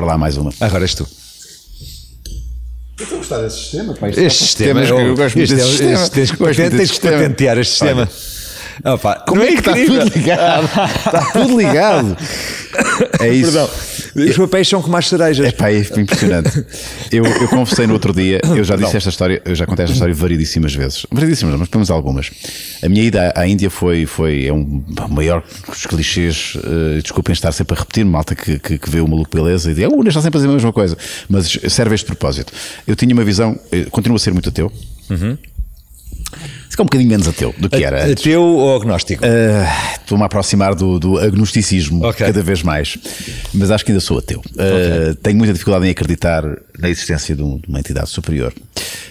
Bora lá, mais uma. Agora és tu. Eu estou a gostar desse sistema. Este, este é sistema, é eu, eu gosto muito desse sistema. Este, este, gosto tens, tens que patentear este sistema. Opa, Como é, é que está tudo ligado? está tudo ligado. É isso. Perdão. Os papéis são como as cerejas. É pá, é impressionante. Eu, eu confessei no outro dia, eu já disse não. esta história, eu já contei esta história variedíssimas vezes. Variedíssimas, mas pelo menos algumas. A minha ida à Índia foi, foi é um maior dos clichês. Uh, desculpem estar sempre a repetir, malta que, que, que vê o maluco beleza e diz, oh, está sempre a dizer a mesma coisa. Mas eh, serve este propósito. Eu tinha uma visão, eh, continua a ser muito ateu. Uhum é um bocadinho menos ateu do que era. Ateu ou agnóstico? Uh, Estou-me a aproximar do, do agnosticismo okay. cada vez mais, mas acho que ainda sou ateu. Uh, okay. Tenho muita dificuldade em acreditar na existência de, um, de, uma entidade superior.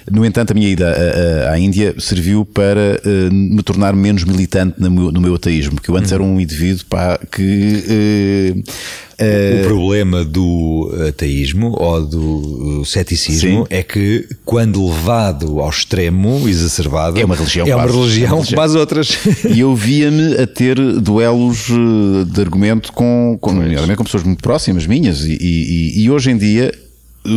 No entanto, a minha ida à, ah, à Índia serviu para uh, me tornar menos militante no meu, no meu ateísmo, que eu antes uhum. era um indivíduo pá, que Uh... O eh, problema do ateísmo ou do ceticismo Sim. é que, quando levado ao extremo, exacerbado, é uma religião, é uma quase, religião, é outras. E eu via-me a ter duelos eh, de argumento com, com, com pessoas muito próximas minhas, e, e, e hoje em dia, eh,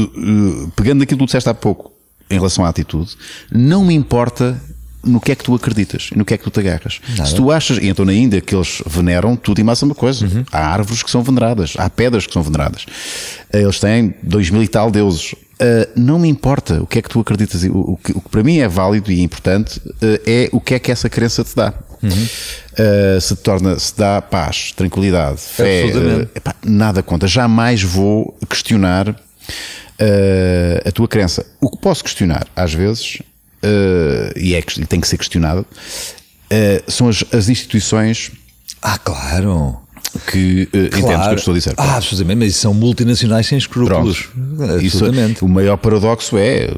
pegando aquilo que tu disseste há pouco em relação à atitude, não me importa no que é que tu acreditas e no que é que tu te agarras. Nada. Se tu achas, e então ainda que eles veneram tudo e mais uma coisa, uhum. há árvores que são veneradas, há pedras que são veneradas, eh, eles têm dois mil e tal deuses. Uh, não me importa o que é que tu acreditas, o, o, que, o que, para mim é válido e importante uh, é o que é que essa crença te dá. Uhum. Uh, se te torna, se dá paz, tranquilidade, fé, epá, nada conta. Jamais vou questionar a tua crença. O que posso questionar, às vezes, uh, e é, tem que ser questionada, uh, eh, são as, as instituições. Ah, claro! que uh, eh, claro. o que eu estou a dizer. Ah, absolutamente, mas são multinacionais sem escrúpulos. Absolutamente. Isso, o maior paradoxo é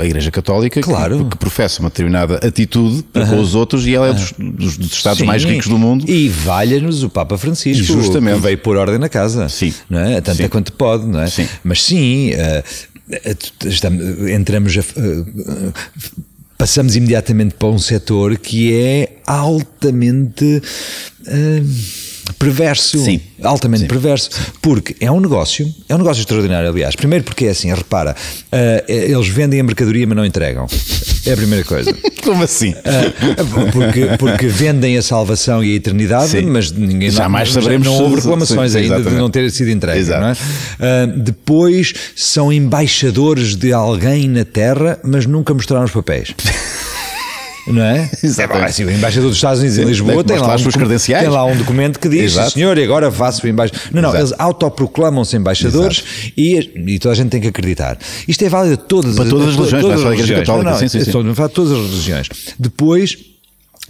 a Igreja Católica claro. que, que professa uma determinada atitude para uh -huh. com os outros e ela é dos, dos, dos Estados Sim. mais ricos do mundo. E valha-nos o Papa Francisco, Justamente. que veio pôr ordem na casa. Sim. Não é? Tanto sim. é quanto pode, não é? Sim. Mas sim, uh, eh, eh, entramos a, eh, passamos imediatamente para um setor que é altamente uh, perverso, Sim. altamente Sim. perverso, porque é um negócio, é um negócio extraordinário, aliás. Primeiro porque é assim, repara, uh, eles vendem a mercadoria, mas não entregam. É a primeira coisa. Como assim? Uh, porque, porque, vendem a salvação e a eternidade, Sim. mas ninguém jamais não, saberemos. Não houve reclamações ainda de não ter sido entregue. É? Uh, depois são embaixadores de alguém na Terra, mas nunca mostraram os papéis. não é? Exatamente. É, assim, o embaixador dos Estados Unidos em é Lisboa é tem lá, um, credenciais. tem lá um documento que diz, Exato. senhor, e agora faço o embaixador. Não, não, Exato. eles autoproclamam-se embaixadores e, e, toda a gente tem que acreditar. Isto é válido a todas, para as, todas as religiões, é todas as religiões. Católica, não, não, sim, sim, é sim. Todas, todas as religiões. Depois,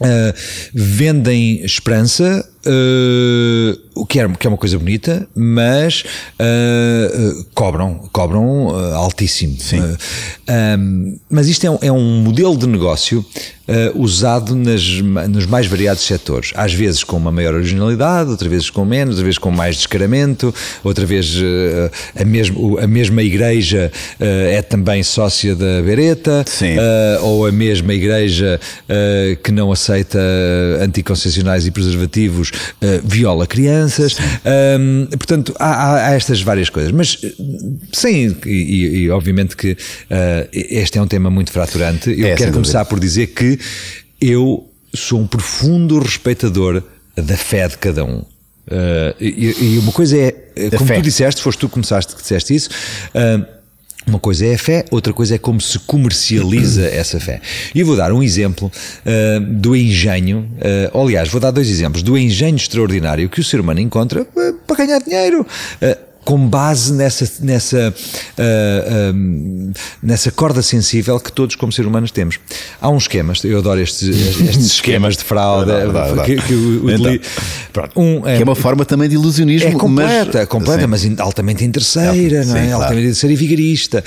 Uh, vendem esperança Uh, o que é, que é uma coisa bonita, mas uh, cobram, cobram altíssimo. Um, ehm, mas isto é um, é um, modelo de negócio usado nas, nos mais variados setores. Às vezes com uma maior originalidade, outras vezes com menos, outras vezes com mais descaramento, outra vez a, mesmo, a mesma igreja é também sócia da Bereta, ou a mesma igreja que não aceita anticoncepcionais e preservativos uh, viola crianças. Um, ehm, portanto, há, há, há, estas várias coisas. Mas eh, sim, e, e, obviamente que uh, este é um tema muito fraturante. Eu é, quero começar por dizer que eu sou um profundo respeitador da fé de cada um. Uh, e, e, uma coisa é, como tu disseste, foste tu que começaste que disseste isso uma coisa é a fé, outra coisa é como se comercializa essa fé. E vou dar um exemplo uh, do engenho, uh, aliás, vou dar dois exemplos do engenho extraordinário que o ser humano encontra uh, para ganhar dinheiro. Uh, com base nessa, nessa, uh, ah, um, ah, nessa corda sensível que todos, como seres humanos, temos. Há uns esquemas, eu adoro estes, estes esquemas de fraude então, é que, é, uma forma também de ilusionismo. É completa, mas, completa, mas altamente interesseira, não é? altamente claro. interesseira e vigarista.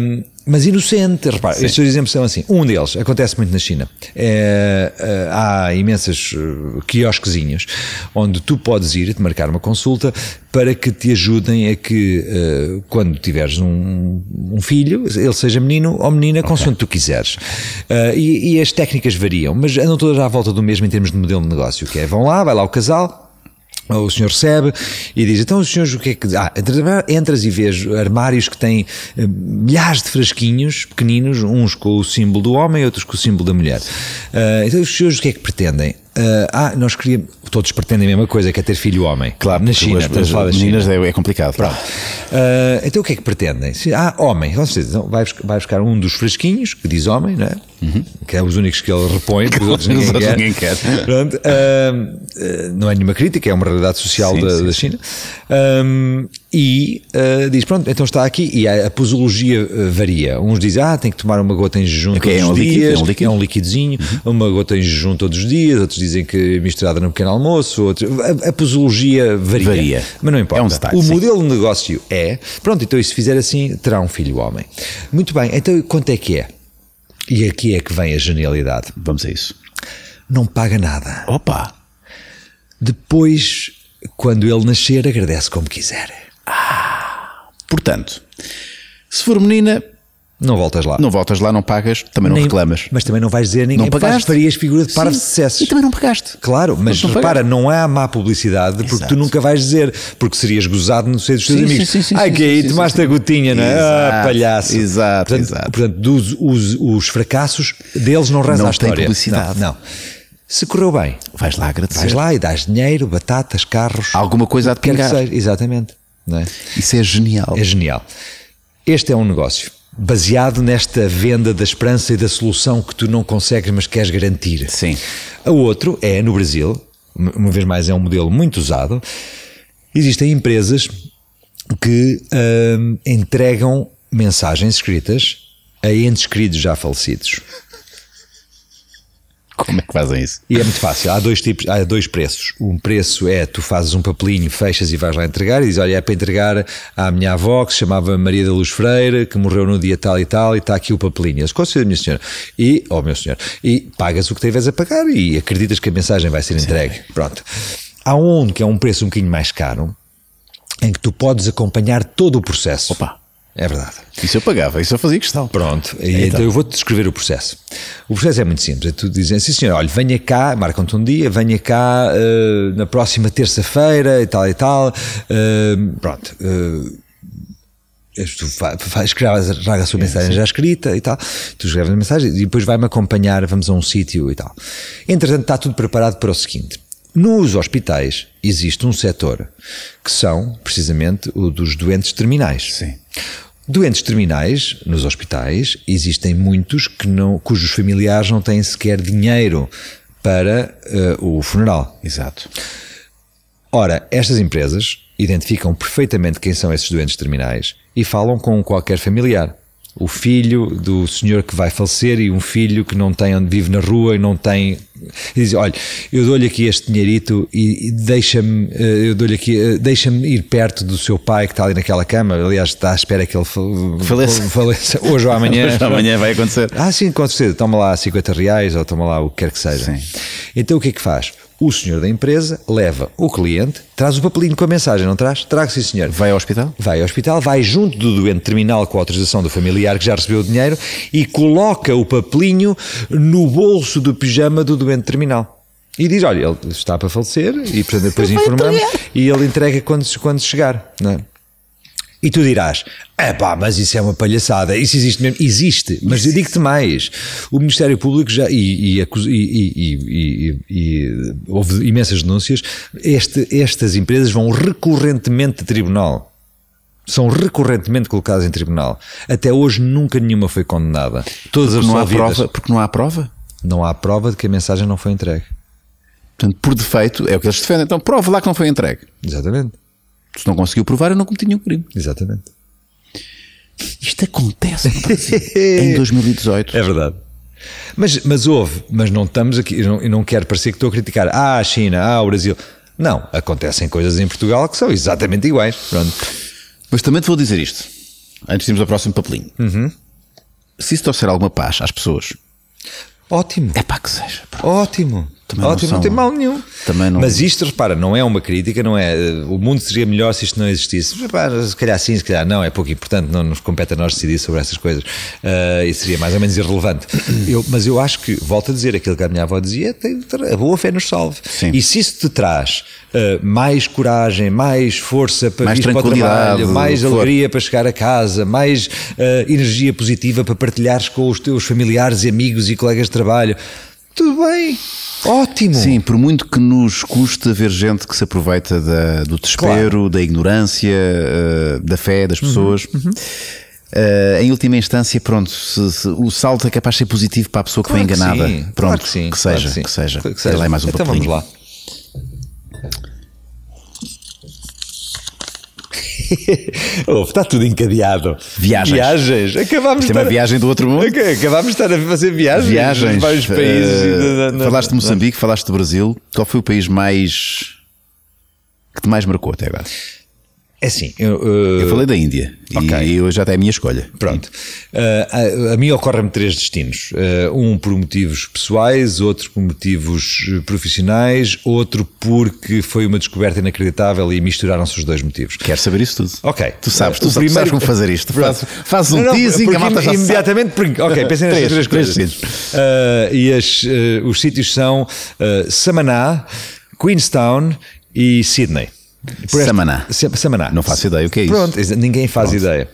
Um, mas inocente. Repara, Sim. estes dois exemplos são assim. Um deles acontece muito na China. É, é, há imensas eh, quiosquezinhas onde tu podes ir e te marcar uma consulta para que te ajudem a que eh, quando tiveres um, um, filho, ele seja menino ou menina, okay. consoante tu quiseres. Eh, e, e, as técnicas variam, mas andam todas à volta do mesmo em termos de modelo de negócio, que é vão lá, vai lá o casal, o senhor recebe e diz: Então, os senhores, o que é que. Ah, entras e vês armários que têm eh, milhares de frasquinhos pequeninos, uns com o símbolo do homem, outros com o símbolo da mulher. Uh, então, os senhores, o que é que pretendem? Uh, ah, nós queríamos. Todos pretendem a mesma coisa, que é ter filho homem. Claro, na China, as, as, as meninas China. É, é complicado. Pronto. Uh, então o que é que pretendem? Ah, homem. Então, vai, buscar, vai buscar um dos frasquinhos, que diz homem, não é? Uhum. que é os únicos que ele repõe, porque claro, ninguém, quer. ninguém quer. Pronto, eh, não é nenhuma crítica, é uma realidade social sim, da, sim. da, China. Um, e uh, diz: Pronto, então está aqui. E a, a posologia eh, varia. Uns dizem: Ah, tem que tomar uma gota em jejum okay, é todos é um os líquido, dias, é um, líquido. é um liquidozinho, uhum. uma gota em jejum todos os dias. Outros dizem que é misturada no pequeno almoço. Outros, a, a posologia varia, varia, mas não importa. É um detalhe, o sim. modelo de negócio é: Pronto, então e se fizer assim, terá um filho homem. Muito bem, então quanto é que é? E aqui é que vem a genialidade. Vamos a isso. Não paga nada. Opa! Depois, quando ele nascer, agradece como quiser. Ah! Portanto, se for menina, não voltas lá. Não voltas lá, não pagas, também não Nem, reclamas. Mas também não vais dizer a ninguém. Não pagaste. Farias figura de par de sucessos. E também não pagaste. Claro, mas, não repara, pagaste. não há má publicidade porque Exato. tu nunca vais dizer, porque serias gozado no seio dos teus sim, amigos. Sim, sim, Ai, que aí tomaste a gotinha, não é? Ah, exato, ah, palhaço. Exato, portanto, exato. Portanto, dos, os, os fracassos deles não reza não a história. Tem publicidade. Não, não. Se correu bem, vais lá agradecer. Vais lá e dás dinheiro, batatas, carros. Alguma coisa a te pingar. Exatamente. É? Isso é genial. É genial. Este é um negócio baseado nesta venda da esperança e da solução que tu não consegues, mas queres garantir. Sim. A outro é no Brasil, uma vez mais é um modelo muito usado. Existem empresas que uh, entregam mensagens escritas a entes queridos já falecidos. Como é que fazem isso? E é muito fácil. Há dois tipos, há dois preços. Um preço é tu fazes um papelinho, fechas e vais lá entregar e dizes: Olha, é para entregar à minha avó que se chamava Maria da Luz Freire, que morreu no dia tal e tal, e está aqui o papelinho. Eles consideram, minha senhora. E, ó, oh, meu senhor, e pagas o que tens a pagar e acreditas que a mensagem vai ser entregue. Sim. Pronto. Há um que é um preço um bocadinho mais caro, em que tu podes acompanhar todo o processo. Opa! É verdade. Isso eu pagava, isso eu fazia questão. Pronto, então, então eu vou-te descrever o processo. O processo é muito simples. É tu dizem assim, senhor, olha, venha cá, marcam-te um dia, venha cá uh, na próxima terça-feira e tal e tal. Uh, pronto. Uh, tu faz, faz, a sua mensagem já escrita e tal, tu escreves a mensagem e depois vai-me acompanhar, vamos a um sítio e tal. Entretanto, está tudo preparado para o seguinte. Nos hospitais existe um setor que são precisamente o dos doentes terminais. Sim. Doentes terminais nos hospitais existem muitos que não, cujos familiares não têm sequer dinheiro para uh, o funeral. Exato. Ora, estas empresas identificam perfeitamente quem são esses doentes terminais e falam com qualquer familiar o filho do senhor que vai falecer e um filho que não tem onde vive na rua e não tem e diz olha eu dou-lhe aqui este dinheirito e, e deixa-me eh, eu dou-lhe aqui eh, deixa-me ir perto do seu pai que está ali naquela cama aliás está à espera que ele faleça, faleça hoje ou amanhã hoje ou amanhã vai acontecer ah sim com certeza toma lá 50 reais ou toma lá o que quer que seja sim. então o que é que faz o senhor da empresa leva o cliente, traz o papelinho com a mensagem, não traz? Traz, sim senhor. Vai ao hospital? Vai ao hospital, vai junto do doente terminal com a autorização do familiar que já recebeu o dinheiro e coloca o papelinho no bolso do pijama do doente terminal. E diz, olha, ele está para falecer e portanto depois informamos e ele entrega quando, quando chegar, não é? E tu dirás, é pá, mas isso é uma palhaçada, isso existe mesmo. Existe, mas eu digo-te mais: o Ministério Público já. E, e, e, e houve imensas denúncias. Este, estas empresas vão recorrentemente de tribunal. São recorrentemente colocadas em tribunal. Até hoje nunca nenhuma foi condenada. Todas porque as não há prova, Porque não há prova? Não há prova de que a mensagem não foi entregue. Portanto, por defeito, é o que eles defendem. Então, prova lá que não foi entregue. Exatamente se não conseguiu provar, eu não cometi nenhum crime. Exatamente. Isto acontece em 2018. É verdade. Mas, mas houve, mas não estamos aqui, eu não, eu não quero parecer que estou a criticar. Ah, a China, ah, o Brasil. Não, acontecem coisas em Portugal que são exatamente iguais. Pronto. Mas também te vou dizer isto, antes de irmos ao próximo papelinho. Uhum. Se isso trouxer alguma paz às pessoas, ótimo. É para que seja. Pronto. Ótimo. Também Ótimo, não, não tem mal nenhum. Também não... Mas isto, repara, não é uma crítica, não é. Eh, o mundo seria melhor se isto não existisse. Repara, se calhar sim, se calhar não, é pouco importante, não nos compete a nós decidir sobre essas coisas. Uh, e seria mais ou menos irrelevante. Eu, mas eu acho que, volto a dizer, aquilo que a minha avó dizia, a boa fé nos salve. Sim. E se isso te traz uh, mais coragem, mais força para mais vir para o trabalho, mais for. alegria para chegar a casa, mais uh, energia positiva para partilhares com os teus familiares e amigos e colegas de trabalho tudo bem. Ótimo! Sim, por muito que nos custe ver gente que se aproveita da, do desespero, claro. da ignorância, eh, da fé das uhum, pessoas. Uhum, uhum. Uh, em última instância, pronto, se, se, o salto é capaz de ser positivo para a pessoa que claro foi enganada. Que sim, pronto, claro que, sim, que, seja, claro que, que, seja, que seja. Que seja. Lá é mais um então papelinho. vamos lá. está tudo encadeado. Viagens. Viagens. Acabámos de. É estar... uma viagem do outro mundo. Acabámos de estar a fazer viagens. Viagens. Vários países. Uh, na, na, falaste de Moçambique, falaste do Brasil. Qual foi o país mais. que te mais marcou até agora? É assim. Eu, uh... eu, falei da Índia okay. e hoje até é a minha escolha. Pronto. Uh, a, a, mim ocorrem-me três destinos: uh, um por motivos pessoais, outro por motivos profissionais, outro porque foi uma descoberta inacreditável e misturaram-se os dois motivos. Quero saber isso tudo. Ok. Tu sabes, tu, primeiro... sabes como fazer isto. Faz, faz um não, não, teasing que a malta já Imediatamente. Sabe. Ok, pensem nas três, três coisas. Três e as, os sítios são Samaná, Queenstown e Sydney. Por Samaná. Esta, Samaná. Não faço ideia o que é Pronto, isso. Pronto, ninguém faz Pronto. ideia.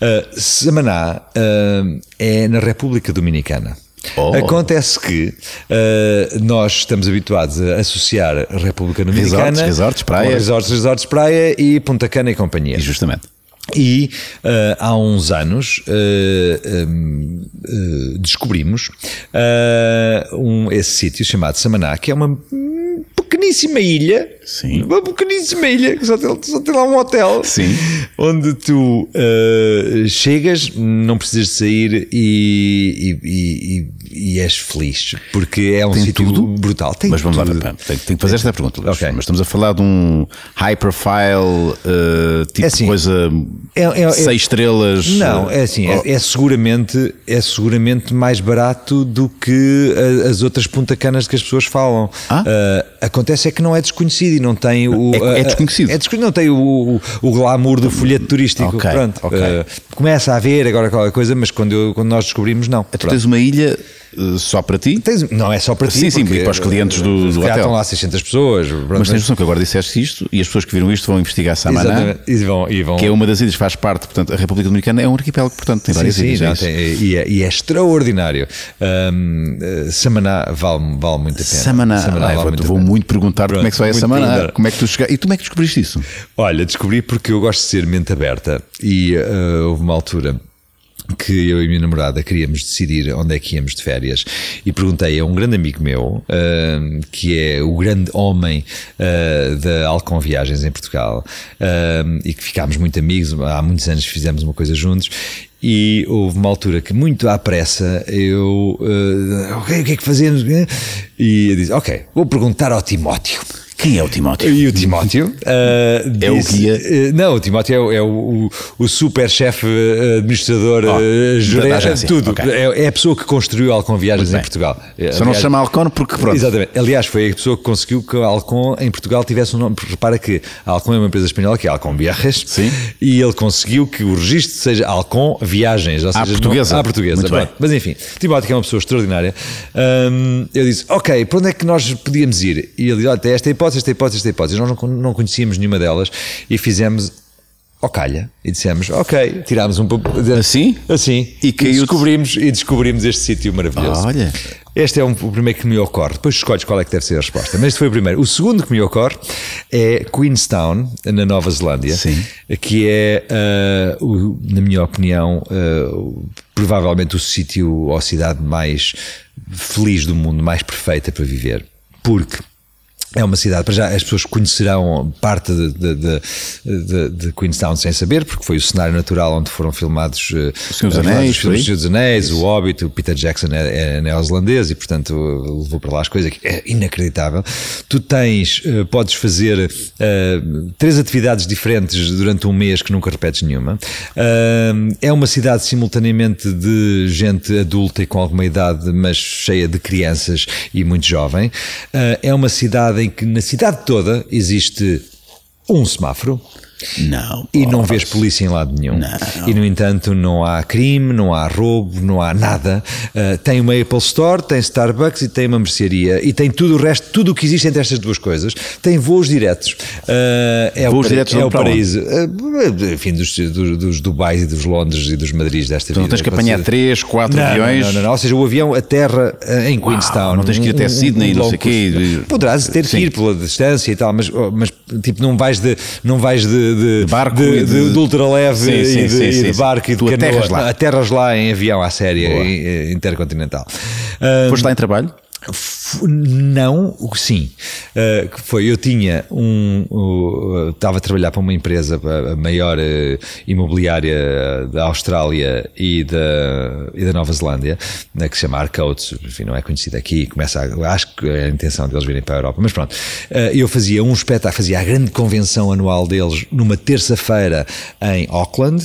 Uh, Samaná uh, é na República Dominicana. Oh. Acontece que uh, nós estamos habituados a associar a República Dominicana resorts, resorts, praia. resorts, resorts, praia e Punta Cana e companhia. E justamente. E uh, há uns anos uh, um, uh, descobrimos uh, um, esse sítio chamado Samaná, que é uma hum, pequeníssima ilha. Sim. Uma pequeníssima ilha, que só tem, só tem lá um hotel. Sim. Onde tu uh, chegas, não precisas de sair e, e, e, e, és feliz. Porque é um tem sítio tudo, brutal. Tem mas vamos tudo. lá, tenho, que fazer esta pergunta. Luís. Okay. Mas estamos a falar de um high profile, uh, tipo é assim, coisa. É, é, é- seis estrelas. Não, eh, é assim, é, oh. é, seguramente, é seguramente mais barato do que as outras Punta Canas que as pessoas falam. Ah? Uh, acontece é que não é desconhecido e não tem o. É, é desconhecido. É desconhecido, não tem o, o, glamour do folheto turístico. Okay, Pronto, okay. Uh, começa a haver agora qualquer coisa, mas quando, eu, quando nós descobrimos, não. Tu então tens uma ilha eh, só para ti? Tens, não é só para ti. Sim, sim, e para os clientes do, do hotel. estão lá 600 pessoas. Pronto. Mas tens noção que agora disseste isto e as pessoas que viram isto vão investigar Samaná, e vão, e vão... que é uma das ilhas, faz parte, portanto, a República Dominicana é um arquipélago, portanto, tem várias sim, ilhas. É sim, tem, e, é, e, é, extraordinário. Um, eh, Samaná vale, vale muito a pena. Samaná, Samaná ah, vale muito vou muito perguntar pronto, como é que se vai a Samaná, como é que tu chegaste, e tu como é que descobriste isso? Olha, descobri porque eu gosto de ser mente aberta e uh, houve uma altura que eu e a minha namorada queríamos decidir onde é que íamos de férias e perguntei a um grande amigo meu, uh, que é o grande homem uh, da Alcon Viagens em Portugal, uh, e que ficámos muito amigos, há muitos anos fizemos uma coisa juntos, e houve uma altura que, muito à pressa, eu. Ah, ok, o que é que fazemos? E eu disse: Ok, vou perguntar ao Timóteo. Quem é o Timóteo? E o Timóteo uh, é o eh, guia? Uh, não, o Timóteo é, é, o, o, o super chefe eh, administrador, oh, de é tudo. Okay. É, é, a pessoa que construiu Alcon Viagens em Portugal. Aliás, Só não se chama Alcon porque pronto. Exatamente. Aliás, foi a pessoa que conseguiu que a Alcon em Portugal tivesse um nome. Repara que a Alcon é uma empresa espanhola que é Alcon Viajes. Sim. E ele conseguiu que o registro seja Alcon Viagens. Ou seja, à portuguesa. Não, à portuguesa. bem. Mas enfim, Timóteo é uma pessoa extraordinária. Um, eu disse, ok, para onde é que nós podíamos ir? E ele disse, olha, até esta é hipótese hipótese, esta hipótese, esta hipótese. Nós não, não conhecíamos nenhuma delas e fizemos ao calha e dissemos, ok, tirámos um assim, assim e, e descobrimos e descobrimos este sítio maravilhoso. Olha, este é um, o primeiro que me ocorre. Depois escolhes qual é que deve ser a resposta. Mas este foi o primeiro. O segundo que me ocorre é Queenstown na Nova Zelândia, Sim. que é, uh, o, na minha opinião, uh, provavelmente o sítio ou a cidade mais feliz do mundo, mais perfeita para viver, porque é uma cidade, para já as pessoas conhecerão parte de, de, de, de, Queenstown sem saber, porque foi o cenário natural onde foram filmados eh, os Senhor dos Anéis, filmes, o, Senhor dos Anéis o Hobbit, o Peter Jackson é, é neozelandês e, portanto, levou para lá as coisas, é inacreditável. Tu tens, eh, podes fazer uh, três atividades diferentes durante um mês que nunca repetes nenhuma. Uh, é uma cidade simultaneamente de gente adulta e com alguma idade, mas cheia de crianças e muito jovem. Uh, é uma cidade em que na cidade toda existe um semáforo não. E não vês polícia em lado nenhum. Não. E no entanto não há crime, não há roubo, não há nada. Uh, tem uma Apple Store, tem Starbucks e tem uma mercearia e tem tudo o resto, tudo o que existe entre estas duas coisas. Tem voos diretos. Uh, eh, é voos o, diretos é o é paraíso. Uh, enfim, dos, dos, dos Dubais e dos Londres e dos Madrid desta então, vida. Não tens que apanhar Você... três, quatro não, aviões. Não, não, não, Ou seja, o avião aterra em Uau, Queenstown. Não tens que ir até um, Sydney, um, não sei o quê. Poderás ter Sim. que ir pela distância e tal, mas, oh, mas Tipo, não vais de, não vais de, de, de barco, de, de, de ultraleve e, sim, de, barco e de canoa. Aterras lá. aterras lá em avião à séria, em, eh, intercontinental. Um, Foste lá em trabalho? Não, sim. Uh, que foi, eu tinha um. Uh, eh, estava a trabalhar para uma empresa, a maior uh, imobiliária da Austrália e da, e da Nova Zelândia, né, que se chama Arcoats, enfim, não é conhecida aqui, começa a, acho que é a intenção deles virem para a Europa, mas pronto. eu fazia um espetáculo, fazia a grande convenção anual deles numa terça-feira em Auckland,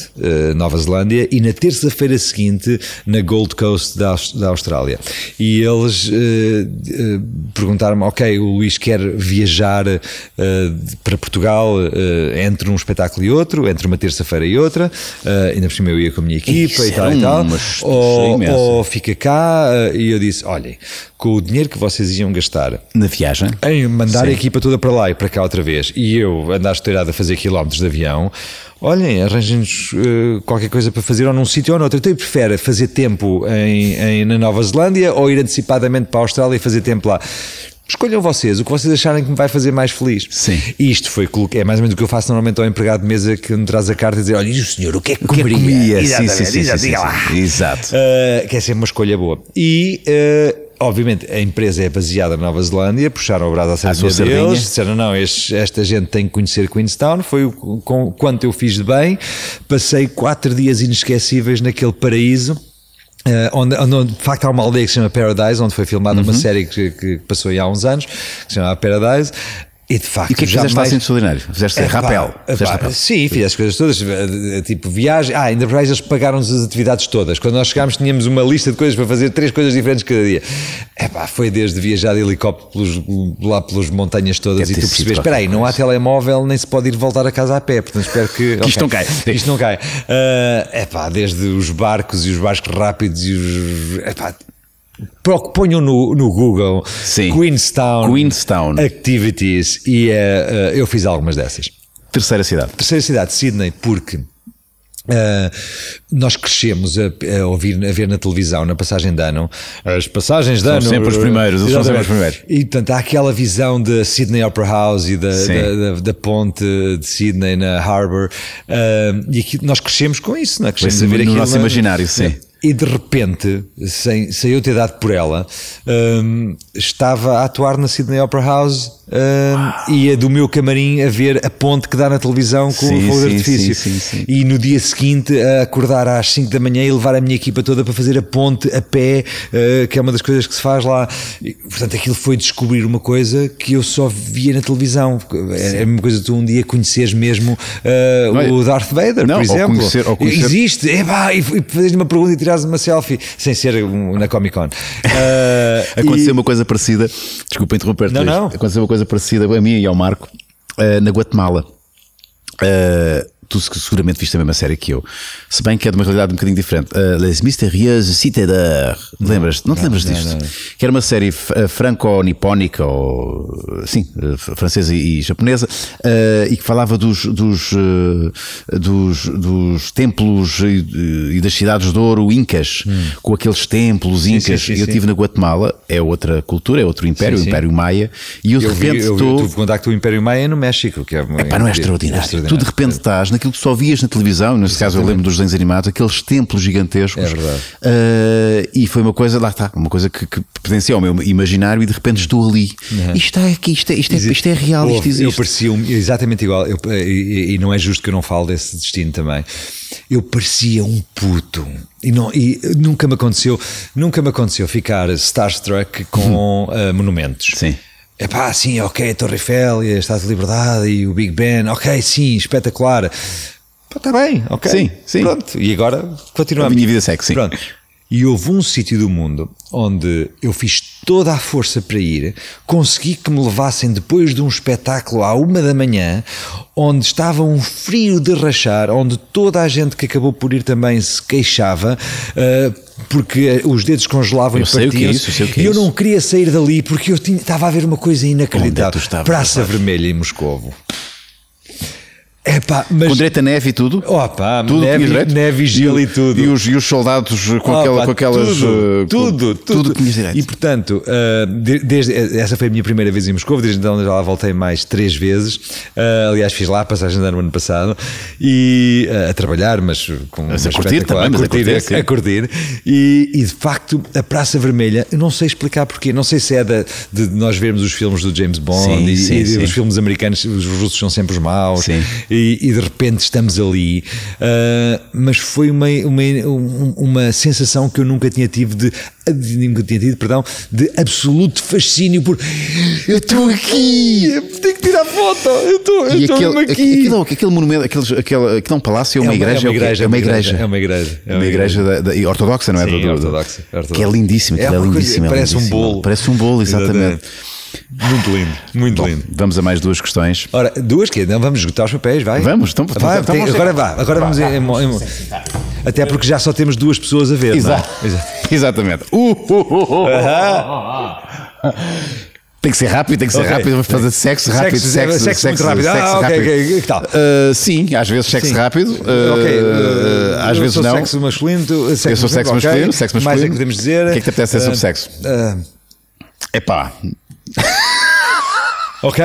Nova Zelândia, e na terça-feira seguinte na Gold Coast da, da Austrália. E eles eh, perguntaram-me, ok, o Luís quer viajar uh, para Portugal uh, entre um espetáculo e outro, entre uma terça-feira e outra, ainda por cima eu ia com a minha equipa e, e tal é e tal, ou, é ou, fica cá, e eu disse, olhem, com o dinheiro que vocês iam gastar na viagem, em mandar Sim. a equipa toda para lá e para cá outra vez, e eu andar estourado a fazer quilómetros de avião, olhem, arranjem-nos uh, qualquer coisa para fazer ou num sítio ou noutro. Então, prefiro fazer tempo em, em, na Nova Zelândia ou ir antecipadamente para a Austrália e fazer tempo lá? Escolham vocês o que vocês acharem que me vai fazer mais feliz. Sim. E isto foi é mais ou menos o que eu faço normalmente ao empregado de mesa que me traz a carta e dizer: Olha, e o senhor, o que é que, o sim, sim, sim, exato. Sim, sim, sim, Exato. Uh, que é sempre uma escolha boa. E. Uh, Obviamente a empresa é baseada na Nova Zelândia, puxaram o braço à sardinha, à deles, disseram não, este, esta gente tem que conhecer Queenstown, foi o, com, quanto eu fiz de bem, passei quatro dias inesquecíveis naquele paraíso, Uh, onde, onde, de facto há uma aldeia que se chama Paradise, onde foi filmada uhum. uma série que, que, passou aí há uns anos, que se chama Paradise, e de facto, e o que é que fizeste lá centro extraordinário? Fizeste é, rapel? fizeste Sim, fiz as coisas todas, eh, tipo viagem. Ah, ainda para eles pagaram-nos as atividades todas. Quando nós chegámos, tínhamos uma lista de coisas para fazer, três coisas diferentes cada dia. É pá, foi desde viajar de helicóptero pelos, lá pelas montanhas todas Deve e tu percebes, espera aí, não há telemóvel, nem se pode ir voltar a casa a pé, portanto espero que. que isto okay, não cai. Isto não cai. É uh, ah, pá, desde os barcos e os barcos rápidos e os. É pá, Ponham no, no Google Sim. Queenstown, Queenstown Activities e uh, eu fiz algumas dessas. Terceira cidade. Terceira cidade, Sydney, porque Uh, nós crescemos a, a, ouvir, a ver na televisão, na passagem de ano, as passagens de são ano. Sempre os primeiros, eles são sempre os primeiros. E portanto há aquela visão da Sydney Opera House e da, da, da, da, ponte de Sydney na Harbour. Uh, e aqui, nós crescemos com isso, não é? Crescemos Esse, no nosso imaginário, sim. E de repente, sem, sem eu ter dado por ela, um, estava a atuar na Sydney Opera House um, e a do meu camarim a ver a ponte que dá na televisão com sim, o fogo de artifício. Sim, sim, e no dia seguinte a acordar às 5 da manhã e levar a minha equipa toda para fazer a ponte a pé, uh, que é uma das coisas que se faz lá. E, portanto, aquilo foi descobrir uma coisa que eu só via na televisão. É, a mesma é coisa de tu um dia conheceres mesmo uh, o é- Darth Vader, não, por exemplo. Ou conhecer, ou conhecer... Existe, epá, e, e fazer uma pergunta e tirar quase uma selfie, sem ser um, na Comic Con. Uh, Aconteceu e... uma coisa parecida, desculpa interromper-te. Não, não. Aconteceu uma coisa parecida a mim e ao Marco uh, na Guatemala. Uh, tu seguramente viste a mesma série que eu. Se bem que é de uma realidade um bocadinho diferente. Uh, Les Mysterieuses Cité d'Or. Lembras? Não, não te lembras não, disto? Não, não. Que era uma série ah, franco-nipónica, ou sim, ah, francesa e, japonesa, uh, e que falava dos, dos, uh, dos, dos, templos e, e, das cidades de ouro incas, hum. com aqueles templos incas. Sim, sim, eu estive na Guatemala, é outra cultura, é outro império, o Império Maia, e eu, eu de repente estou. Eu, eu, contacto o Império Maia no México, que é, Epá, não é extraordinário. extraordinário. Tu de repente estás naquilo que só vias na televisão, neste caso eu lembro dos desenhos animados, aqueles templos gigantescos. É verdade. Uh, e foi uma coisa, lá está, uma coisa que, que pertencia ao meu imaginário e de repente estou ali. Uhum. Isto está aqui, isto é, isto é, isto é real, isto existe. Eu parecia um, exatamente igual, eu, eh, e, e não é justo que eu não falo desse destino também. Eu parecia um puto. E, não, e, nunca me aconteceu, nunca me aconteceu ficar starstruck com uh, monumentos. Sim é pá, sim, ok, a Torre Eiffel e a Estátua de Liberdade e o Big Ben, ok, sim, espetacular. Está bem, ok. Sim, sim. Pronto, e agora continuamos. A minha vida segue, sim. Pronto. E houve um sítio do mundo onde eu fiz toda a força para ir, consegui que me levassem depois de um espetáculo à uma da manhã, onde estava um frio de rachar, onde toda a gente que acabou por ir também se queixava. Uh, porque os dedos congelavam eu e partiam. É isso, eu é e eu não queria sair dali porque eu tinha, estava a ver uma coisa é inacreditável. Praça Vermelha em Moscovo. É pá, mas... Com direito a neve e tudo? Oh, pá, tudo neve, neve e gelo e, tudo. E os, e os soldados com, oh, aquela, com aquelas. Tudo, uh, eh, tudo, com, tudo. tudo E portanto, uh, desde, eh, essa foi a minha primeira vez em Moscou, desde então já lá voltei mais três vezes. Uh, aliás, fiz lá a passagem de ano ano passado e a trabalhar, mas com. Mas a curtir também, mas a curtir. A curtir, a, curtir. E, e, de facto, a Praça Vermelha, eu não sei explicar porquê, não sei se é da, de nós vermos os filmes do James Bond sim, e, sim, e sim. os filmes americanos, os russos são sempre os maus. Sim e, e de repente estamos ali. Uh, mas foi uma, uma, uma sensação que eu nunca tinha tido de, nunca tinha tido, perdão, de absoluto fascínio por eu estou aqui, tenho que tirar foto, eu estou eu aquele, aqui. Aquilo, aquele monumento, aqueles, aquele, que não é um palácio, é uma, igreja, é uma igreja, é uma igreja, é uma igreja, é uma igreja, da, ortodoxa, não é? Sim, do, ortodoxa, ortodoxa, Que é lindíssima, é, é lindíssima, é parece lindíssima, um bolo, parece um bolo, exatamente. exatamente. Muito lindo, muito Bom, lindo. Vamos a mais duas questões. Ora, duas que não vamos esgotar os papéis, vai? Vamos, então, vai, então, tem, agora vá, agora vá, vamos vá, em, em, em, até porque já só temos duas pessoas a ver, Exato. É? Exatamente. Uh, uh, uh, uh -huh. Tem que ser rápido, tem que ser okay. rápido. Vamos fazer sexo rápido, sexo, sexo, sexo, sexo rápido. Sexo ah, rápido. Okay, okay. Uh, sim, às vezes sexo sim. rápido. Uh, okay. Uh, às vezes não. Sexo masculino, sexo Eu sou sexo masculino, sexo masculino. Mais é que podemos dizer. O que é que te apetece ser sobre sexo? É pá, Ok?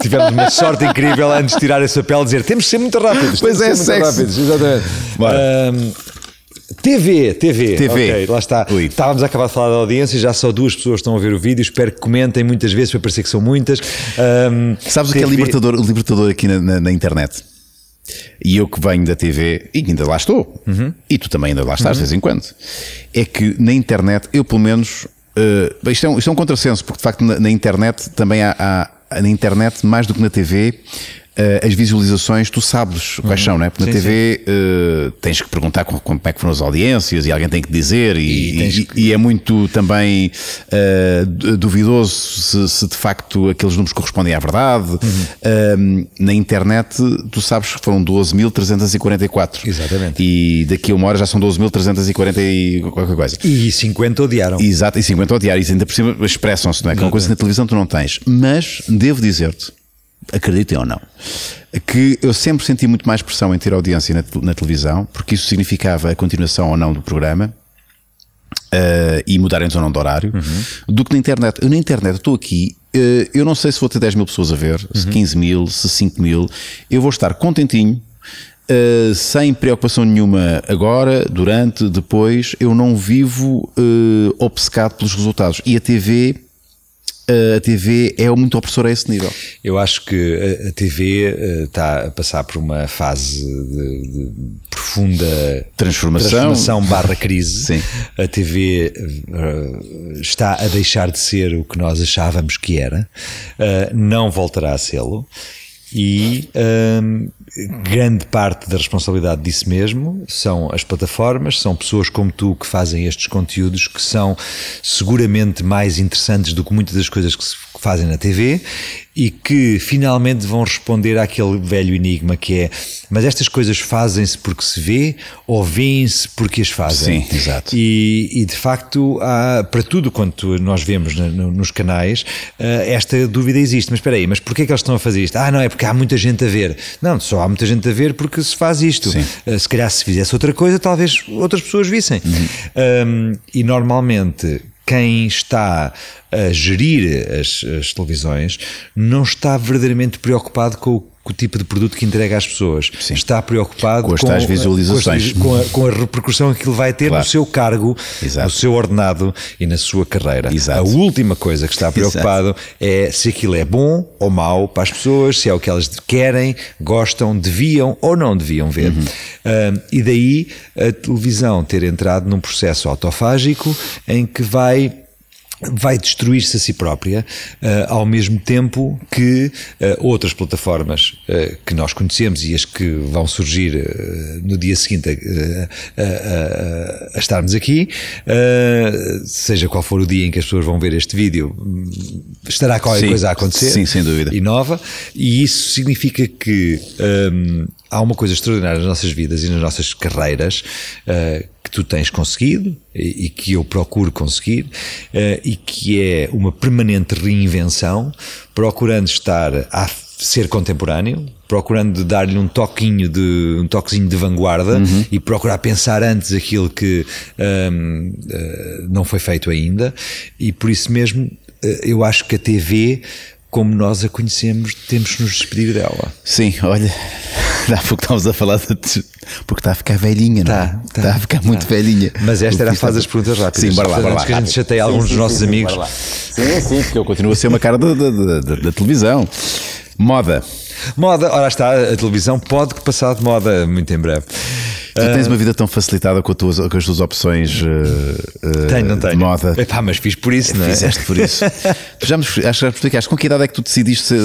Tivemos uma sorte incrível antes de tirar essa pele, e dizer temos de ser muito rápidos. Pois é, sexo. Rápidos, exatamente. Um, TV, TV. TV. Okay, lá está. Ui. Estávamos a acabar de falar da audiência, já só duas pessoas estão a ver o vídeo. Espero que comentem muitas vezes para parecer que são muitas. Um, Sabes TV... o que é libertador, libertador aqui na, na, na, internet? E eu que venho da TV, e ainda lá estou, uhum. e tu também ainda lá estás uhum. de vez em quando. É que na internet, eu pelo menos Uh, isto, é um, isto é um contrassenso, porque de facto na, na internet também há, há, na internet, mais do que na TV, eh, as visualizações tu sabes uhum. quais são, não é? Porque sim, na TV uh, tens que perguntar como, como, é que foram as audiências e alguém tem que dizer, e, e, e, que... e é muito também uh, duvidoso se, se, de facto aqueles números correspondem à verdade. Uhum. Uh, na internet tu sabes que foram 12.344. Exatamente. E daqui a uma hora já são 12.340 e qualquer coisa. E 50 odiaram. Exato, e 50 odiaram. E ainda por cima expressam-se, não é? Que é uma coisa que na televisão tu não tens. Mas devo dizer-te acreditem ou não, que eu sempre senti muito mais pressão em ter audiência na, na televisão, porque isso significava a continuação ou não do programa. Uh, e mudarem-nos ou não de horário, uhum. do que na internet. Eu na internet estou aqui, uh, eu não sei se vou ter 10 mil pessoas a ver, uhum. se 15 mil, se 5 mil, eu vou estar contentinho, Uh, sem preocupação nenhuma agora, durante, depois, eu não vivo uh, obcecado pelos resultados. E a TV a TV é muito opressora a esse nível. Eu acho que a TV eh, está a passar por uma fase de, de profunda transformação, transformação barra crise. Sim. A TV eh, está a deixar de ser o que nós achávamos que era, eh, não voltará a sê-lo e. Um, grande parte da responsabilidade disso mesmo são as plataformas, são pessoas como tu que fazem estes conteúdos que são seguramente mais interessantes do que muitas das coisas que se fazem na TV e que finalmente vão responder àquele velho enigma que é: mas estas coisas fazem-se porque se vê ou vêem-se porque as fazem? Sim, exato. E, e de facto, há, para tudo quanto nós vemos nos canais, eh, esta dúvida existe. Mas espera aí, mas porquê é que eles estão a fazer isto? Ah, não, é porque há muita gente a ver. Não, só há muita gente a ver porque se faz isto. Eh, se calhar se fizesse outra coisa, talvez outras pessoas vissem. Uhum. Um, e normalmente quem está a gerir as, as televisões não está verdadeiramente preocupado com o com o tipo de produto que entrega às pessoas. Sim. Está preocupado com as visualizações. Com a, com a, repercussão que ele vai ter claro. no seu cargo, Exato. no seu ordenado e na sua carreira. Exato. A última coisa que está preocupado Exato. é se aquilo é bom ou mau para as pessoas, se é o que elas querem, gostam, deviam ou não deviam ver. Uhum. e daí a televisão ter entrado num processo autofágico em que vai vai destruir-se a si própria, uh, ao mesmo tempo que uh, outras plataformas uh, que nós conhecemos e as que vão surgir no dia seguinte a, a, estarmos aqui, seja qual for o dia em que as pessoas vão ver este vídeo, estará qualquer sim, coisa a acontecer. Sim, sem dúvida. E nova. E isso significa que um, ehm, há uma coisa extraordinária nas nossas vidas e nas nossas carreiras uh, que tu tens conseguido e, e que eu procuro conseguir uh, e que é uma permanente reinvenção, procurando estar a ser contemporâneo, procurando dar-lhe um toquinho de um toquezinho de vanguarda uhum. e procurar pensar antes aquilo que um, uh, eh, não foi feito ainda e por isso mesmo eu acho que a TV como nós a conhecemos, temos de nos despedir dela. Sim, olha há pouco estávamos a falar de... Porque está a ficar velhinha, não é? Está, está, está a ficar muito está. velhinha. Mas esta era a fase das perguntas rápidas. Sim, bora lá, bora lá. que a gente chateia alguns dos nossos sim, amigos. Sim, sim, porque eu continuo a ser uma cara da, da, da, da televisão. Moda. Moda, ora está, a televisão pode passar de moda muito em breve. Tu tens uma ah. vida tão facilitada com, tua, com as tuas opções uh, uh, tenho, não tenho. de moda. Epá, mas fiz por isso, não é? Fizeste por isso. tu já me, acho que explicaste. Com que idade é que tu decidiste? Uh,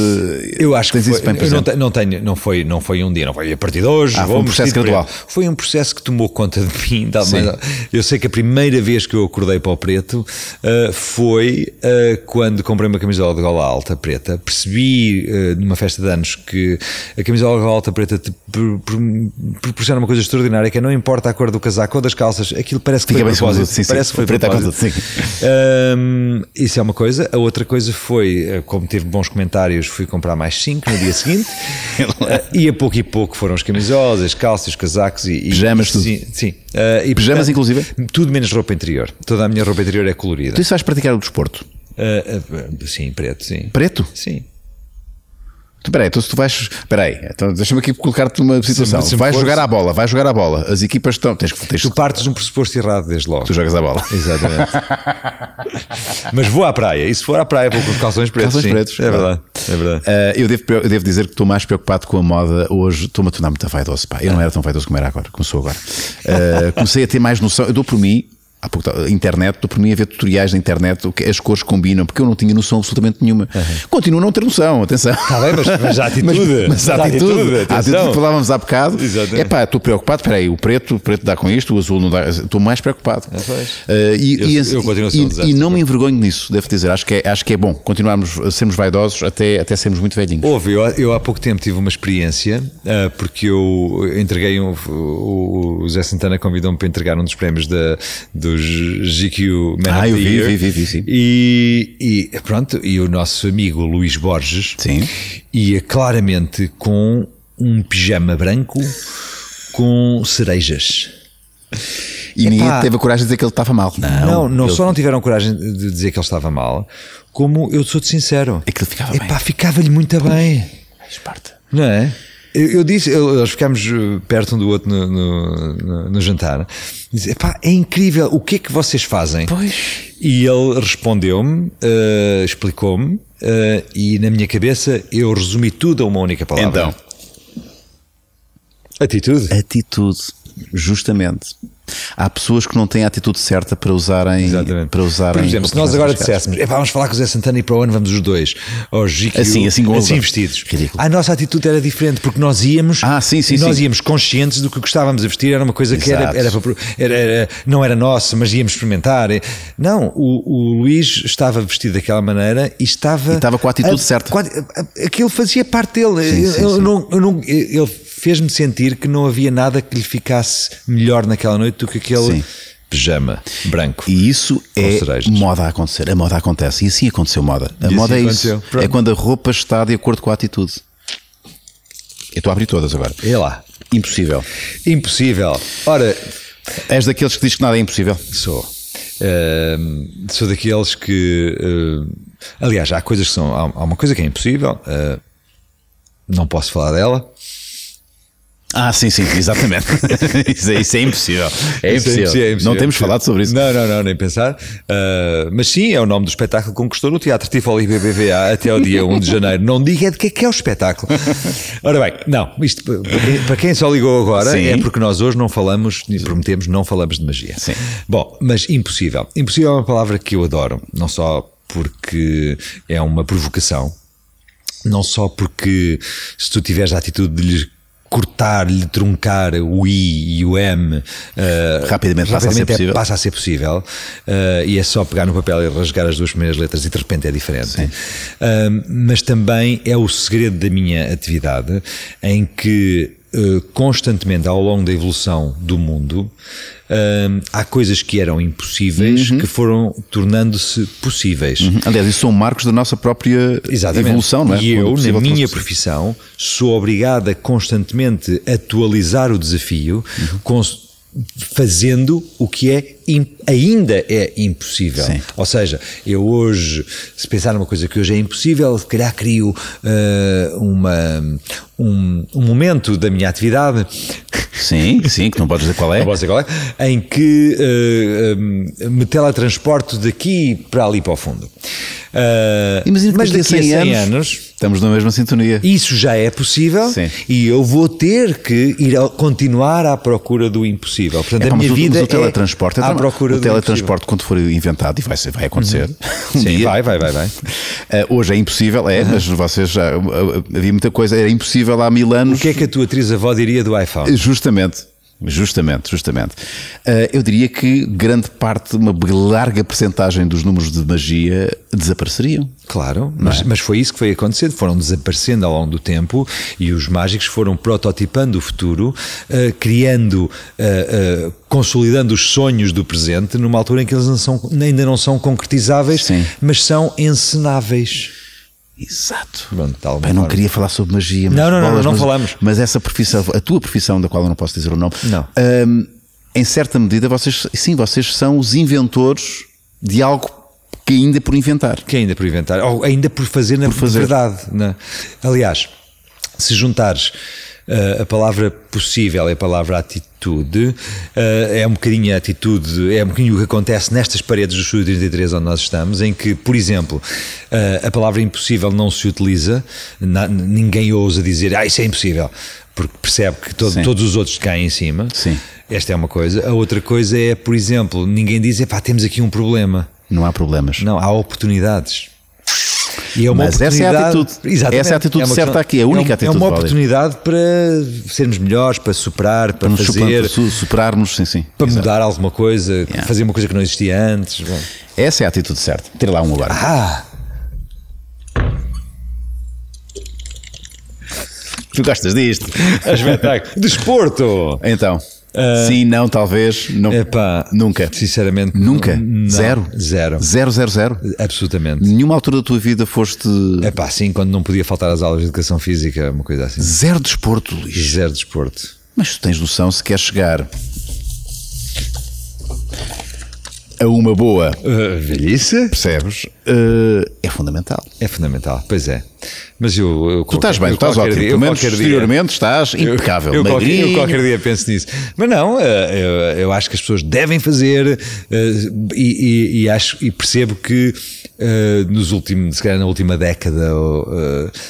eu acho que foi, eu não, te, não, tenho, não foi, não foi um dia, não foi a partir de hoje. Ah, foi um processo gradual. Foi um processo que tomou conta de mim. De eu sei que a primeira vez que eu acordei para o preto uh, foi quando comprei uma camisola de gola alta preta. Percebi numa festa de anos que a camisola de gola alta preta te proporciona uma coisa extraordinária extraordinária que não importa a cor do casaco ou das calças, aquilo parece que Fica foi bem propósito. Sim, parece sim. que foi propósito. Um, isso é uma coisa. A outra coisa foi, eh, como tive bons comentários, fui comprar mais 5 no dia seguinte. Eh, e a pouco e pouco foram as camisolas, as calças, os casacos e. Pijamas, e, tudo. Sim. sim. Uh, e, Pijamas, portanto, inclusive? Tudo menos roupa interior. Toda a minha roupa interior é colorida. Tu isso vais praticar o desporto? Uh, uh, sim, preto, sim. Preto? Sim. Peraí, então se tu vais. Peraí, então deixa-me aqui colocar-te numa situação. Se, se vais jogar à bola, vais jogar à bola. As equipas estão. Tens, tens, tu partes de um pressuposto errado desde logo. Tu jogas à bola. Exatamente. Mas vou à praia. E se for à praia, vou com calções pretos. Calções sim. pretos. É, é verdade. É verdade. Uh, eu, devo, eu devo dizer que estou mais preocupado com a moda hoje. Estou-me a tornar muito vaidoso. Pá. Eu não era tão vaidoso como era agora. Começou agora. Uh, comecei a ter mais noção. Eu dou por mim há pouco, internet, tu por mim a ver tutoriais na internet, as cores combinam, porque eu não tinha noção absolutamente nenhuma. Uhum. Continuo a não ter noção, atenção. Está bem, mas, mas a atitude. mas, mas a atitude, atitude, a atitude falávamos há bocado. É pá, estou preocupado, espera aí, o preto, o preto dá com isto, o azul não dá, estou mais preocupado. É, uh, e, eu, e, eu desastre, e, não me envergonho nisso, devo dizer, acho que é, acho que é bom continuarmos a sermos vaidosos até, até sermos muito velhinhos. Houve, eu, eu há pouco tempo tive uma experiência, uh, porque eu entreguei, um, o, o Zé Santana convidou-me para entregar um dos prémios da, GQ Man ah, eu vi, vi, vi, sim. E, e, pronto, e o nosso amigo Luís Borges sim. ia é claramente com um pijama branco com cerejas. E Epá, ninguém teve a coragem de dizer que ele estava mal. Não, não, não ele... só não tiveram coragem de dizer que ele estava mal, como eu sou-te sincero. É ele ficava Epá, bem. ficava-lhe muito bem. Faz parte. Não é? Eu, eu disse, eu, nós ficámos eh, perto um do outro no, no, no, no jantar. Disse, epá, é incrível, o que é que vocês fazem? Pois. E ele respondeu-me, uh, explicou-me, uh, e na minha cabeça eu resumi tudo a uma única palavra. Então. Atitude. Atitude, justamente. Há pessoas que não têm a atitude certa para usarem. Exatamente. Para usarem Por exemplo, se nós agora disséssemos, vamos falar com o Zé Santana e para o ano vamos os dois, aos GQ, assim, assim, assim vestidos. Ridículo. A nossa atitude era diferente, porque nós íamos, ah, sim, sim, nós sim. íamos conscientes do que gostávamos de vestir, era uma coisa Exato. que era, era, era, era, não era nossa, mas íamos experimentar. Não, o, o Luís estava vestido daquela maneira e estava. E estava com a atitude a, certa. A, aquilo fazia parte dele. Sim, eu, sim, sim. Não, eu não, ele fez-me sentir que não havia nada que lhe ficasse melhor naquela noite do que aquele. Sim pijama branco. E isso é moda a acontecer. A moda acontece. E assim aconteceu moda. A assim moda é aconteceu. isso. Pronto. É quando a roupa está de acordo com a atitude. Eu estou a abrir todas agora. É lá. Impossível. Impossível. Ora. És daqueles que diz que nada é impossível. Sou. Uh, sou daqueles que. Uh, aliás, há coisas que são. Há, uma coisa que é impossível. Uh, não posso falar dela. Ah, sim, sim, exatamente. isso, é, isso, é impossível. É, isso é impossível. é impossível. Não temos falado sobre isso. Não, não, não, nem pensar. Uh, mas sim, é o nome do espetáculo que conquistou no Teatro Tivoli BBVA até ao dia 1 de janeiro. Não diga de que é que é o espetáculo. Ora bem, não, isto para quem só ligou agora sim. é porque nós hoje não falamos, prometemos, não falamos de magia. Sim. Bom, mas impossível. Impossível é uma palavra que eu adoro, não só porque é uma provocação, não só porque se tu tiveres a atitude de lhe cortar-lhe, truncar o I e o M uh, eh, rapidamente, rapidamente, passa, a ser é- possível, é, a ser possível uh, e é só pegar no papel e rasgar as duas primeiras letras e de repente é diferente. Uh, mas também é o segredo da minha atividade em que eh, constantemente ao longo da evolução do mundo, eh, há coisas que eram impossíveis uhum. que foram tornando-se possíveis. Uhum. Aliás, isso são marcos da nossa própria Exatamente. evolução, não é? E eu, na minha profissão, sou obrigada a constantemente atualizar o desafio, uhum. fazendo o que é ainda é impossível. Sim. Ou seja, eu hoje, se pensar numa coisa que hoje é impossível, se calhar crio uh, uma, um, um, momento da minha atividade. Sim, sim, que não podes dizer qual é. Não posso dizer qual é. Em que uh, eh, um, eh, me teletransporto daqui para ali para o fundo. Uh, Imagina que mas daqui 100 a 100 anos, anos, estamos na mesma sintonia. Isso já é possível sim. e eu vou ter que ir a, continuar à procura do impossível. Portanto, é, a minha vida o, o teletransporte é, é à procura o teletransporte, quando for inventado, e vai, ser, vai acontecer. Uhum. Um Sim, dia. vai, vai, vai. vai. Uh, hoje é impossível, é, uhum. mas vocês já. Eh, eh, havia muita coisa, era impossível há mil anos. O que é que a tua atriz avó diria do iPhone? Justamente. Justamente, justamente. Eh, eu diria que grande parte, uma larga percentagem dos números de magia desapareceriam. Claro, mas, é? mas, foi isso que foi acontecendo. Foram desaparecendo ao longo do tempo e os mágicos foram prototipando o futuro, eh, criando, eh, consolidando os sonhos do presente numa altura em que eles não são, ainda não são concretizáveis, Sim. mas são encenáveis. Exato. Pronto, tal, não queria falar sobre magia, mas não, não, bolas, não, não, mas, falamos. Mas essa profissão, a tua profissão, da qual eu não posso dizer o nome, não. Hum, em certa medida, vocês, sim, vocês são os inventores de algo que ainda é por inventar. Que ainda é por inventar, ou ainda por fazer na por fazer. verdade. Né? Aliás, se juntares Uh, a palavra possível é a palavra atitude, uh, é um bocadinho a atitude, é um bocadinho o que acontece nestas paredes do Estúdio 33 onde nós estamos, em que, por exemplo, uh, a palavra impossível não se utiliza, na, ninguém ousa dizer, ah, isso é impossível, porque percebe que todo, todos os outros caem em cima. Sim. Esta é uma coisa. A outra coisa é, por exemplo, ninguém diz, pá, temos aqui um problema. Não há problemas. Não, há oportunidades. E é uma Mas essa é a atitude, exatamente, essa é a atitude é certa aqui, é a única é um, é atitude. É uma oportunidade para sermos melhores, para superar, para, para fazer. superarmos, sim, sim. Para Exato. mudar alguma coisa, yeah. fazer uma coisa que não existia antes. Bom. Essa é a atitude certa. Ter lá um agora Ah! Tu gostas disto? Espetáculo. Desporto! Então. Uh, Sim, não, talvez. Não, epá, nunca. Sinceramente, nunca. Não, zero. Zero. Zero, zero, zero. Absolutamente. Nenhuma altura da tua vida foste. É pá, sim, quando não podia faltar às aulas de educação física, uma coisa assim. Zero desporto, Luís. Zero desporto. Mas tu tens noção se queres chegar a uma boa uh, velhice, percebes? Uh, é fundamental. É fundamental, pois é. Mas eu. eu tu qualquer, estás bem, tu estás ótimo. Dia, pelo menos exteriormente dia, estás impecável. Eu, eu, qualquer, eu, qualquer, dia penso nisso. Mas não, eh, eu, acho que as pessoas devem fazer eh, e, e, e acho, e percebo que eh, nos últimos, se calhar na última década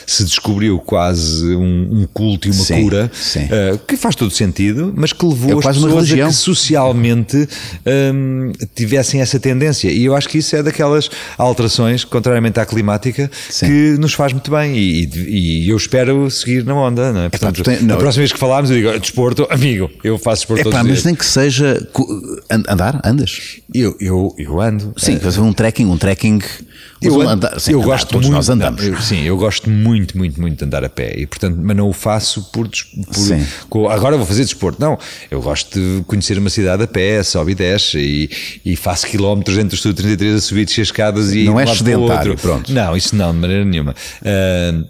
se descobriu quase um, um culto e uma sim, cura sim. que faz todo sentido, mas que levou é as pessoas a que socialmente ehm, tivessem essa tendência. E eu acho que isso é daquelas alterações, contrariamente à climática, sim. que nos faz muito muito bem e, e, eu espero seguir na onda. Não é? Portanto, Epá, tem, não, a próxima vez que falarmos, eu digo desporto, amigo, eu faço desporto Epá, mas nem que seja andar, andas? Eu, eu, eu ando. Sim, é, fazer um trekking, um trekking. Eu, ando, andar, sim, eu andar, gosto todos muito, nós andamos. Não, eu, sim, eu gosto muito, muito, muito de andar a pé e portanto, mas não o faço por, por agora vou fazer desporto. Não, eu gosto de conhecer uma cidade a pé, sobe e desce e, e faço quilómetros entre o estúdio 33 a subir e escadas e não é sedentário, pronto. Não, isso não de maneira nenhuma. Uh, ah,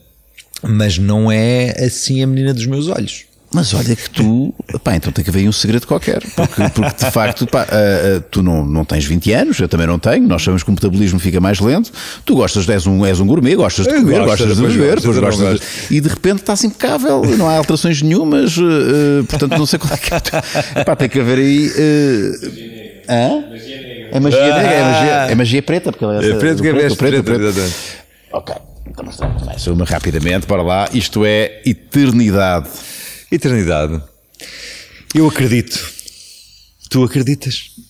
mas não é assim a menina dos meus olhos. Mas olha que tu, pá, então tem que haver aí um segredo qualquer, porque, porque de facto, pá, uh, uh, tu não, não tens 20 anos, eu também não tenho, nós sabemos que o metabolismo fica mais lento, tu gostas, és um, és um gourmet, gostas de comer, gostas de beber, depois gostas, gostas de... e de repente estás assim impecável, não há alterações nenhumas, uh, portanto não sei qual é que é. Tu... Pá, tem que haver aí... Magia é magia negra, é magia, é magia preta, porque ela é, é preto que é preto, preto, preto, preto. Ok. Então, é uma rapidamente, para lá. Isto é eternidade. Eternidade. Eu acredito. Tu acreditas?